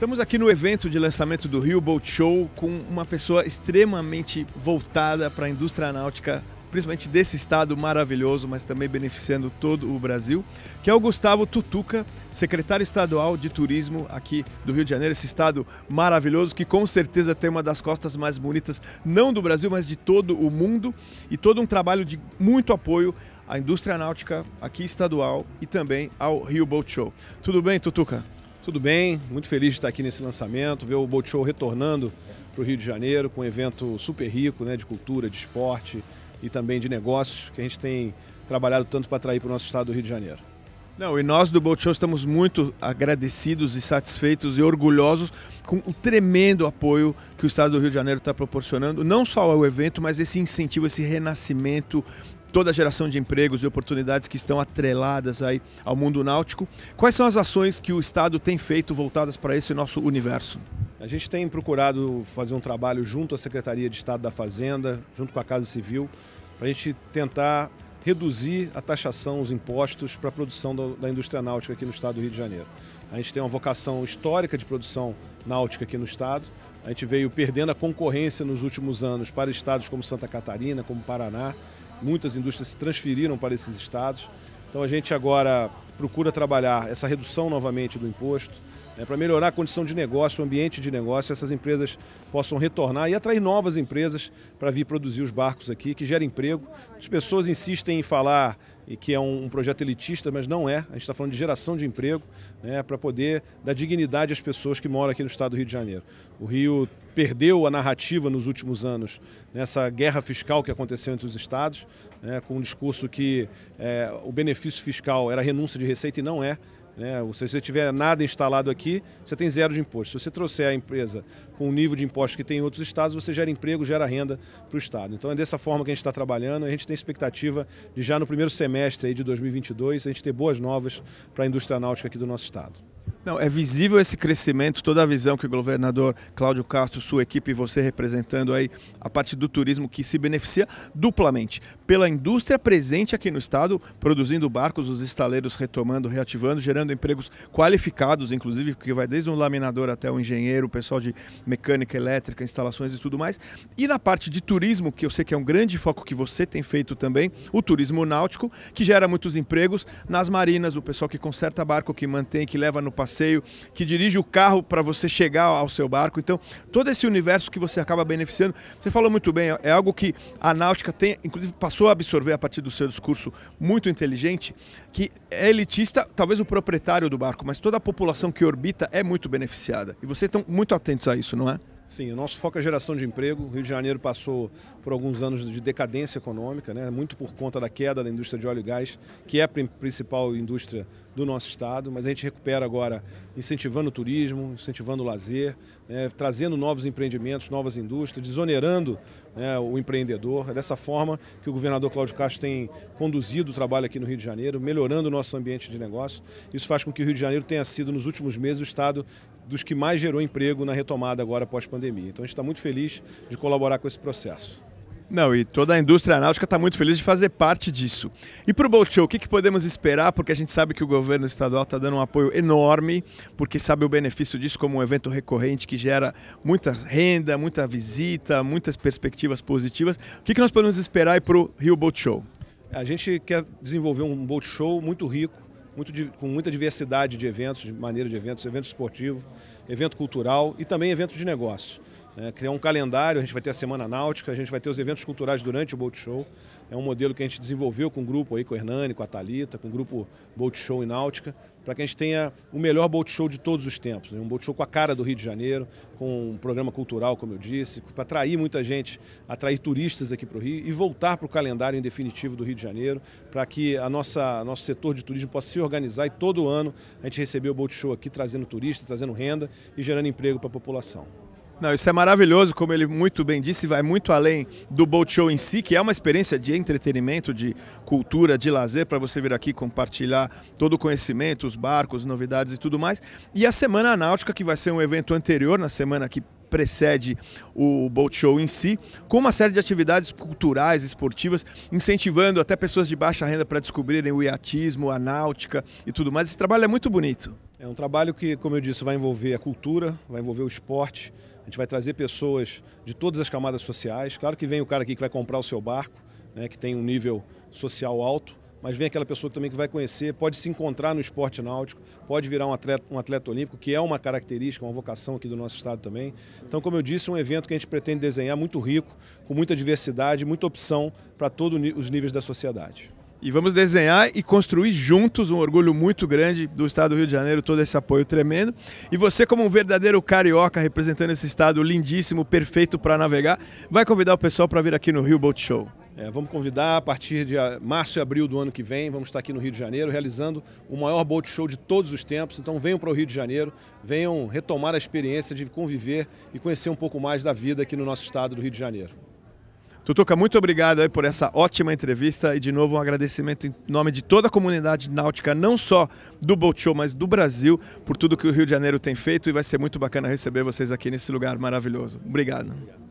Estamos aqui no evento de lançamento do Rio Boat Show com uma pessoa extremamente voltada para a indústria náutica, principalmente desse estado maravilhoso, mas também beneficiando todo o Brasil, que é o Gustavo Tutuca, secretário estadual de turismo aqui do Rio de Janeiro, esse estado maravilhoso que com certeza tem uma das costas mais bonitas, não do Brasil, mas de todo o mundo, e todo um trabalho de muito apoio à indústria náutica aqui estadual e também ao Rio Boat Show. Tudo bem, Tutuca? Tudo bem, muito feliz de estar aqui nesse lançamento, ver o Boat Show retornando para o Rio de Janeiro com um evento super rico né, de cultura, de esporte e também de negócios que a gente tem trabalhado tanto para atrair para o nosso estado do Rio de Janeiro. Não, e nós do Boat Show estamos muito agradecidos e satisfeitos e orgulhosos com o tremendo apoio que o Estado do Rio de Janeiro está proporcionando, não só ao evento, mas esse incentivo, esse renascimento toda a geração de empregos e oportunidades que estão atreladas aí ao mundo náutico. Quais são as ações que o Estado tem feito voltadas para esse nosso universo? A gente tem procurado fazer um trabalho junto à Secretaria de Estado da Fazenda, junto com a Casa Civil, para a gente tentar reduzir a taxação, os impostos para a produção da indústria náutica aqui no estado do Rio de Janeiro. A gente tem uma vocação histórica de produção náutica aqui no estado. A gente veio perdendo a concorrência nos últimos anos para estados como Santa Catarina, como Paraná muitas indústrias se transferiram para esses estados. Então a gente agora procura trabalhar essa redução novamente do imposto, né, para melhorar a condição de negócio, o ambiente de negócio, essas empresas possam retornar e atrair novas empresas para vir produzir os barcos aqui, que gera emprego. As pessoas insistem em falar e que é um, projeto elitista, mas não é. A gente está falando de geração de emprego, né, para poder dar dignidade às pessoas que moram aqui no estado do Rio de Janeiro. O Rio perdeu a narrativa nos últimos anos nessa guerra fiscal que aconteceu entre os estados, né, com um discurso que é, o benefício fiscal era renúncia de receita e não é. Né? Se você tiver nada instalado aqui, você tem zero de imposto. Se você trouxer a empresa com o nível de imposto que tem em outros estados, você gera emprego, gera renda para o Estado. Então é dessa forma que a gente está trabalhando. A gente tem expectativa de já no primeiro semestre de 2022 a gente ter boas novas para a indústria náutica aqui do nosso Estado. Não, é visível esse crescimento, toda a visão que o governador Cláudio Castro, sua equipe e você representando aí a parte do turismo que se beneficia duplamente pela indústria presente aqui no estado, produzindo barcos, os estaleiros retomando, reativando, gerando empregos qualificados, inclusive, que vai desde um laminador até o um engenheiro, o pessoal de mecânica, elétrica, instalações e tudo mais. E na parte de turismo, que eu sei que é um grande foco que você tem feito também, o turismo náutico, que gera muitos empregos nas marinas, o pessoal que conserta barco, que mantém, que leva no passeio passeio, que dirige o carro para você chegar ao seu barco. Então, todo esse universo que você acaba beneficiando, você falou muito bem, é algo que a Náutica tem, inclusive passou a absorver a partir do seu discurso muito inteligente, que é elitista, talvez o proprietário do barco, mas toda a população que orbita é muito beneficiada. E vocês estão muito atentos a isso, não é? Sim, o nosso foco é geração de emprego. O Rio de Janeiro passou por alguns anos de decadência econômica, né? muito por conta da queda da indústria de óleo e gás, que é a principal indústria do nosso estado, mas a gente recupera agora incentivando o turismo, incentivando o lazer, né, trazendo novos empreendimentos, novas indústrias, desonerando né, o empreendedor. É dessa forma que o governador Cláudio Castro tem conduzido o trabalho aqui no Rio de Janeiro, melhorando o nosso ambiente de negócio. Isso faz com que o Rio de Janeiro tenha sido, nos últimos meses, o estado dos que mais gerou emprego na retomada agora pós-pandemia. Então a gente está muito feliz de colaborar com esse processo. Não, e toda a indústria náutica está muito feliz de fazer parte disso. E para o Boat Show, o que, que, podemos esperar? Porque a gente sabe que o governo estadual está dando um apoio enorme, porque sabe o benefício disso como um evento recorrente que gera muita renda, muita visita, muitas perspectivas positivas. O que, que nós podemos esperar para o Rio Boat Show? A gente quer desenvolver um boat show muito rico, muito, com muita diversidade de eventos, de maneira de eventos, evento esportivo, evento cultural e também evento de negócio né, criar um calendário, a gente vai ter a Semana Náutica, a gente vai ter os eventos culturais durante o Boat Show. É um modelo que a gente desenvolveu com o grupo aí, com o Hernani, com a Talita, com o grupo Boat Show e Náutica, para que a gente tenha o melhor boat show de todos os tempos. Né? Um boat show com a cara do Rio de Janeiro, com um programa cultural, como eu disse, para atrair muita gente, atrair turistas aqui para o Rio e voltar para o calendário em definitivo do Rio de Janeiro, para que a nossa nosso setor de turismo possa se organizar e todo ano a gente receber o boat show aqui, trazendo turista, trazendo renda e gerando emprego para a população. Não, isso é maravilhoso, como ele muito bem disse, vai muito além do boat show em si, que é uma experiência de entretenimento, de cultura, de lazer, para você vir aqui compartilhar todo o conhecimento, os barcos, novidades e tudo mais. E a Semana Náutica, que vai ser um evento anterior, na semana que precede o boat show em si, com uma série de atividades culturais, esportivas, incentivando até pessoas de baixa renda para descobrirem o iatismo, a náutica e tudo mais. Esse trabalho é muito bonito. É um trabalho que, como eu disse, vai envolver a cultura, vai envolver o esporte, a gente vai trazer pessoas de todas as camadas sociais. Claro que vem o cara aqui que vai comprar o seu barco, né, que tem um nível social alto, mas vem aquela pessoa também que vai conhecer, pode se encontrar no esporte náutico, pode virar um atleta, um atleta olímpico, que é uma característica, uma vocação aqui do nosso estado também. Então, como eu disse, é um evento que a gente pretende desenhar muito rico, com muita diversidade, muita opção para todos os níveis da sociedade. E vamos desenhar e construir juntos um orgulho muito grande do Estado do Rio de Janeiro, todo esse apoio tremendo. E você, como um verdadeiro carioca representando esse estado lindíssimo, perfeito para navegar, vai convidar o pessoal para vir aqui no Rio Boat Show. É, vamos convidar a partir de março e abril do ano que vem, vamos estar aqui no Rio de Janeiro realizando o maior boat show de todos os tempos. Então venham para o Rio de Janeiro, venham retomar a experiência de conviver e conhecer um pouco mais da vida aqui no nosso estado do Rio de Janeiro. Tutuca, muito obrigado por essa ótima entrevista e de novo um agradecimento em nome de toda a comunidade náutica, não só do Boat Show, mas do Brasil, por tudo que o Rio de Janeiro tem feito e vai ser muito bacana receber vocês aqui nesse lugar maravilhoso. Obrigado. obrigado.